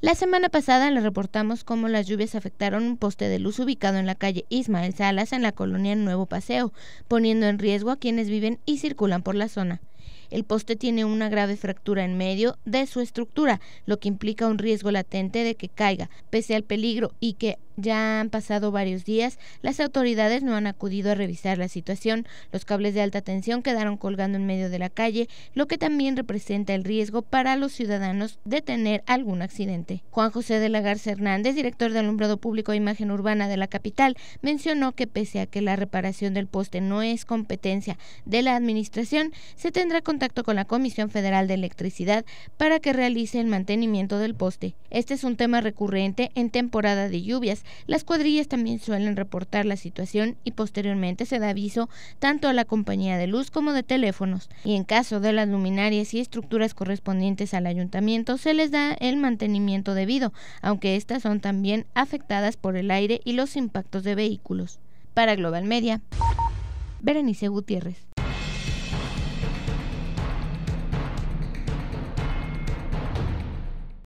La semana pasada le reportamos cómo las lluvias afectaron un poste de luz ubicado en la calle Ismael Salas en la colonia Nuevo Paseo, poniendo en riesgo a quienes viven y circulan por la zona. El poste tiene una grave fractura en medio de su estructura, lo que implica un riesgo latente de que caiga. Pese al peligro y que ya han pasado varios días, las autoridades no han acudido a revisar la situación. Los cables de alta tensión quedaron colgando en medio de la calle, lo que también representa el riesgo para los ciudadanos de tener algún accidente. Juan José de la Garza Hernández, director de alumbrado público e imagen urbana de la capital, mencionó que pese a que la reparación del poste no es competencia de la administración, se tendrá contacto con la Comisión Federal de Electricidad para que realice el mantenimiento del poste. Este es un tema recurrente en temporada de lluvias. Las cuadrillas también suelen reportar la situación y posteriormente se da aviso tanto a la compañía de luz como de teléfonos. Y en caso de las luminarias y estructuras correspondientes al ayuntamiento, se les da el mantenimiento debido, aunque estas son también afectadas por el aire y los impactos de vehículos. Para Global Media, Berenice Gutiérrez.